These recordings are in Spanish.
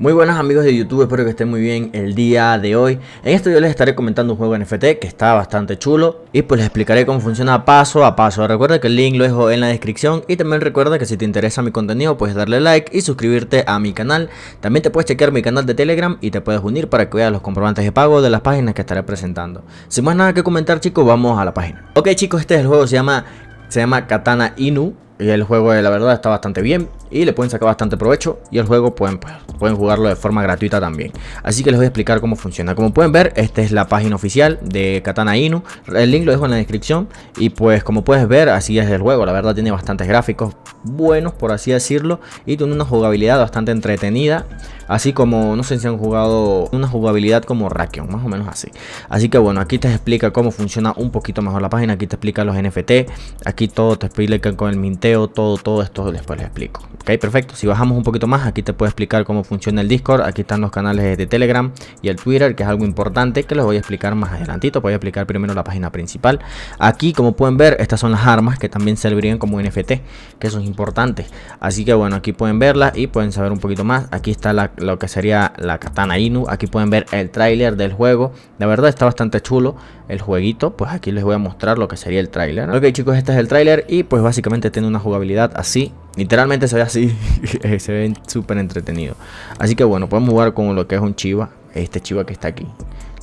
Muy buenas amigos de YouTube, espero que estén muy bien el día de hoy. En este video les estaré comentando un juego NFT que está bastante chulo y pues les explicaré cómo funciona paso a paso. Recuerda que el link lo dejo en la descripción y también recuerda que si te interesa mi contenido puedes darle like y suscribirte a mi canal. También te puedes chequear mi canal de Telegram y te puedes unir para que veas los comprobantes de pago de las páginas que estaré presentando. Sin más nada que comentar chicos, vamos a la página. Ok chicos, este es el juego, se llama, se llama Katana Inu y el juego de eh, la verdad está bastante bien y le pueden sacar bastante provecho y el juego pueden, pues, pueden jugarlo de forma gratuita también. Así que les voy a explicar cómo funciona. Como pueden ver, esta es la página oficial de Katana Inu. El link lo dejo en la descripción y pues como puedes ver, así es el juego. La verdad tiene bastantes gráficos buenos, por así decirlo, y tiene una jugabilidad bastante entretenida. Así como, no sé si han jugado una jugabilidad como Rakion, más o menos así. Así que bueno, aquí te explica cómo funciona un poquito mejor la página. Aquí te explica los NFT. Aquí todo te explica con el minteo, todo, todo esto después les explico. Ok, perfecto. Si bajamos un poquito más, aquí te puedo explicar cómo funciona el Discord. Aquí están los canales de Telegram y el Twitter, que es algo importante que les voy a explicar más adelantito. Voy a explicar primero la página principal. Aquí, como pueden ver, estas son las armas que también servirían como NFT, que son importantes importante. Así que bueno, aquí pueden verlas y pueden saber un poquito más. Aquí está lo que sería la Katana Inu. Aquí pueden ver el tráiler del juego. De verdad está bastante chulo el jueguito. Pues aquí les voy a mostrar lo que sería el tráiler. Ok chicos, este es el tráiler y pues básicamente tiene una jugabilidad así Literalmente se ve así, eh, se ve súper entretenido. Así que bueno, podemos jugar con lo que es un chiva, este chiva que está aquí.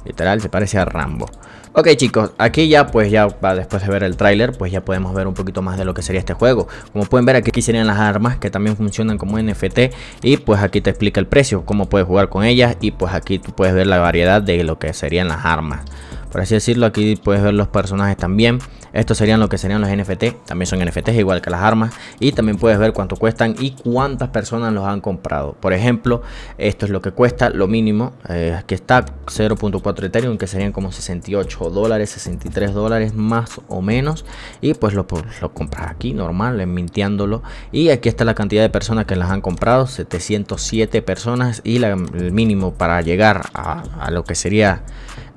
Literal, se parece a Rambo. Ok chicos, aquí ya pues ya después de ver el tráiler pues ya podemos ver un poquito más de lo que sería este juego Como pueden ver aquí serían las armas que también funcionan como NFT Y pues aquí te explica el precio, cómo puedes jugar con ellas Y pues aquí tú puedes ver la variedad de lo que serían las armas Por así decirlo aquí puedes ver los personajes también estos serían lo que serían los NFT. También son NFTs igual que las armas. Y también puedes ver cuánto cuestan y cuántas personas los han comprado. Por ejemplo, esto es lo que cuesta, lo mínimo. aquí eh, que está 0.4 Ethereum, que serían como 68 dólares, 63 dólares más o menos. Y pues lo, pues, compras aquí normal, eh, mintiándolo. Y aquí está la cantidad de personas que las han comprado. 707 personas. Y el mínimo para llegar a lo que sería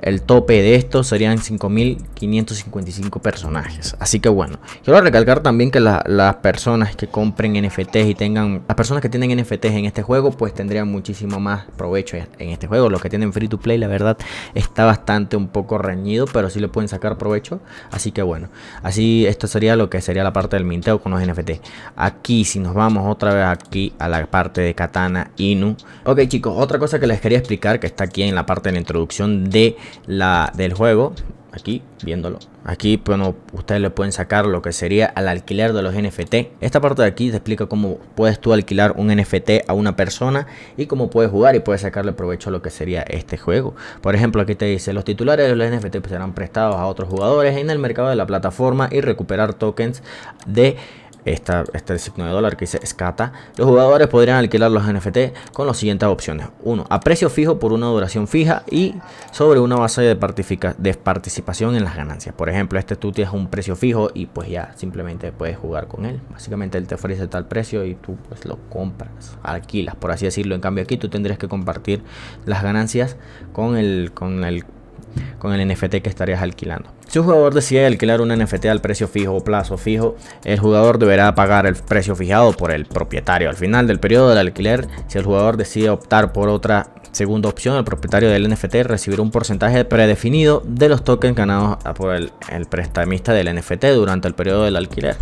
el tope de esto serían 5.555 personajes. Así que bueno, quiero recalcar también que las personas que compren NFTs y tengan, las personas que tienen NFTs en este juego, pues tendrían muchísimo más provecho en este juego. Los que tienen free to play, la verdad, está bastante un poco reñido, pero sí le pueden sacar provecho. Así que bueno, así esto sería lo que sería la parte del minteo con los NFTs. Aquí, si nos vamos otra vez aquí a la parte de Katana Inu. Ok chicos, otra cosa que les quería explicar que está aquí en la parte de la introducción de la, del juego, aquí viéndolo. Aquí, bueno, ustedes le pueden sacar lo que sería al alquiler de los NFT. Esta parte de aquí te explica cómo puedes tú alquilar un NFT a una persona y cómo puedes jugar y puedes sacarle provecho a lo que sería este juego. Por ejemplo, aquí te dice, los titulares de los NFT serán prestados a otros jugadores en el mercado de la plataforma y recuperar tokens de esta, este signo de dólar que dice SCATA, los jugadores podrían alquilar los NFT con las siguientes opciones. uno A precio fijo por una duración fija y sobre una base de, de participación en las ganancias. Por ejemplo, este tú tienes un precio fijo y pues ya simplemente puedes jugar con él. Básicamente él te ofrece tal precio y tú pues lo compras, alquilas, por así decirlo. En cambio aquí tú tendrías que compartir las ganancias con el, con el con el NFT que estarías alquilando. Si un jugador decide alquilar un NFT al precio fijo o plazo fijo, el jugador deberá pagar el precio fijado por el propietario. Al final del periodo del alquiler, si el jugador decide optar por otra segunda opción, el propietario del NFT recibirá un porcentaje predefinido de los tokens ganados por el, prestamista del NFT durante el periodo del alquiler.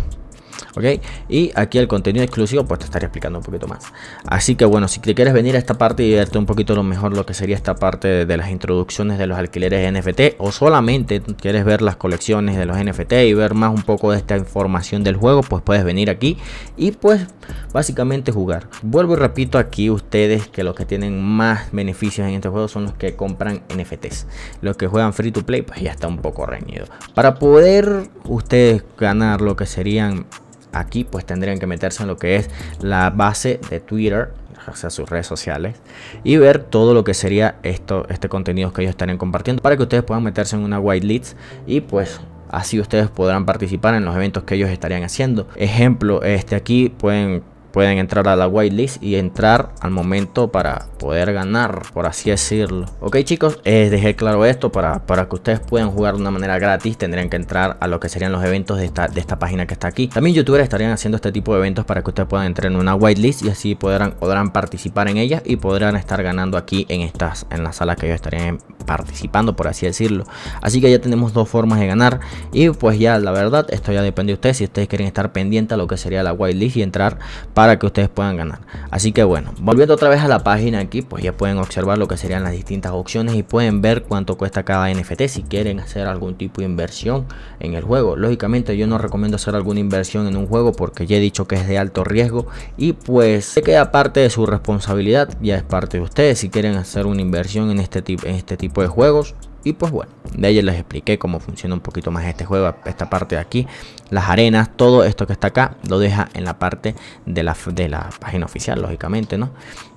Y aquí el contenido exclusivo, pues te estaré explicando un poquito más. Así que bueno, si te quieres venir a esta parte y verte un poquito lo mejor lo que sería esta parte de las introducciones de los alquileres NFT, o solamente quieres ver las colecciones de los NFT y ver más un poco de esta información del juego, pues puedes venir aquí y pues básicamente jugar. Vuelvo y repito aquí ustedes que los que tienen más beneficios en este juego son los que compran NFTs. Los que juegan free to play, pues ya está un poco reñido. Para poder ustedes ganar lo que serían aquí pues tendrían que meterse en lo que es la base de Twitter o sea, sus redes sociales y ver todo lo que sería esto, este contenido que ellos estarían compartiendo para que ustedes puedan meterse en una whitelist y pues así ustedes podrán participar en los eventos que ellos estarían haciendo. Ejemplo, este aquí pueden pueden entrar a la whitelist y entrar al momento para poder ganar, por así decirlo. Ok chicos, eh, dejé claro esto para, para que ustedes puedan jugar de una manera gratis, tendrían que entrar a lo que serían los eventos de esta, página que está aquí. También youtubers estarían haciendo este tipo de eventos para que ustedes puedan entrar en una whitelist y así podrán, podrán participar en ellas y podrán estar ganando aquí en estas, en la sala que yo estaría en participando, por así decirlo. Así que ya tenemos dos formas de ganar. Y pues ya, la verdad, esto ya depende de ustedes. Si ustedes quieren estar pendiente a lo que sería la whitelist y entrar para que ustedes puedan ganar. Así que bueno, volviendo otra vez a la página aquí, pues ya pueden observar lo que serían las distintas opciones y pueden ver cuánto cuesta cada NFT si quieren hacer algún tipo de inversión en el juego. Lógicamente yo no recomiendo hacer alguna inversión en un juego porque ya he dicho que es de alto riesgo y pues se queda parte de su responsabilidad, ya es parte de ustedes si quieren hacer una inversión en este tipo en este tipo de juegos. Y pues bueno, de ahí les expliqué cómo funciona un poquito más este juego, esta parte de aquí, las arenas, todo esto que está acá, lo deja en la parte de la, de la página oficial, lógicamente, ¿no?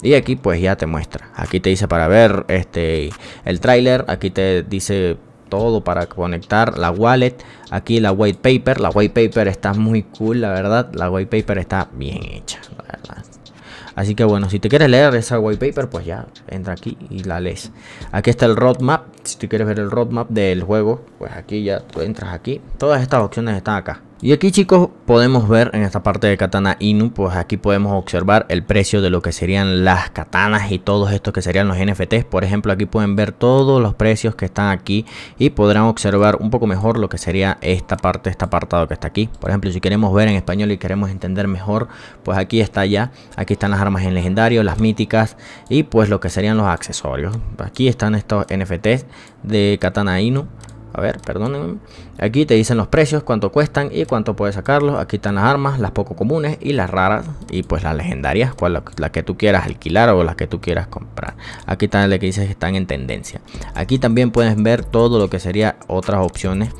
Y aquí pues ya te muestra, aquí te dice para ver este, el tráiler, aquí te dice todo para conectar la wallet, aquí la white paper, la white paper está muy cool, la verdad, la white paper está bien hecha, Así que bueno, si te quieres leer esa white paper, pues ya entra aquí y la lees. Aquí está el roadmap. Si tú quieres ver el roadmap del juego, pues aquí ya tú entras aquí. Todas estas opciones están acá. Y aquí chicos podemos ver en esta parte de katana Inu, pues aquí podemos observar el precio de lo que serían las katanas y todos estos que serían los NFTs. Por ejemplo aquí pueden ver todos los precios que están aquí y podrán observar un poco mejor lo que sería esta parte, este apartado que está aquí. Por ejemplo si queremos ver en español y queremos entender mejor, pues aquí está ya. Aquí están las armas en legendario, las míticas y pues lo que serían los accesorios. Aquí están estos NFTs de katana Inu. A ver, perdónenme. Aquí te dicen los precios, cuánto cuestan y cuánto puedes sacarlos. Aquí están las armas, las poco comunes y las raras. Y pues las legendarias, cual, pues, la, que tú quieras alquilar o las que tú quieras comprar. Aquí están las que dices que están en tendencia. Aquí también puedes ver todo lo que sería otras opciones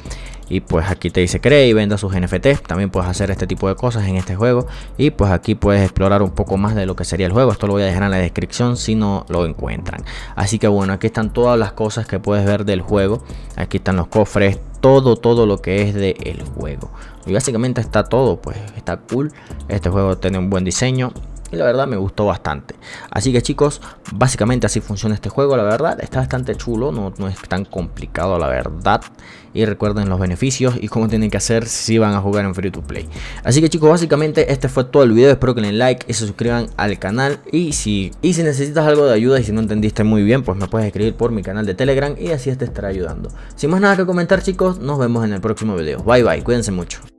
y pues aquí te dice cree y venda sus NFTs. También puedes hacer este tipo de cosas en este juego. Y pues aquí puedes explorar un poco más de lo que sería el juego. Esto lo voy a dejar en la descripción si no lo encuentran. Así que bueno, aquí están todas las cosas que puedes ver del juego. Aquí están los cofres, todo, todo lo que es del el juego. Y básicamente está todo, pues está cool. Este juego tiene un buen diseño y la verdad me gustó bastante. Así que chicos, básicamente así funciona este juego, la verdad está bastante chulo, no, no es tan complicado la verdad. Y recuerden los beneficios y cómo tienen que hacer si van a jugar en Free to Play. Así que chicos, básicamente este fue todo el video, espero que le den like y se suscriban al canal. Y si, y si necesitas algo de ayuda y si no entendiste muy bien, pues me puedes escribir por mi canal de Telegram y así te estará ayudando. Sin más nada que comentar chicos, nos vemos en el próximo video. Bye bye, cuídense mucho.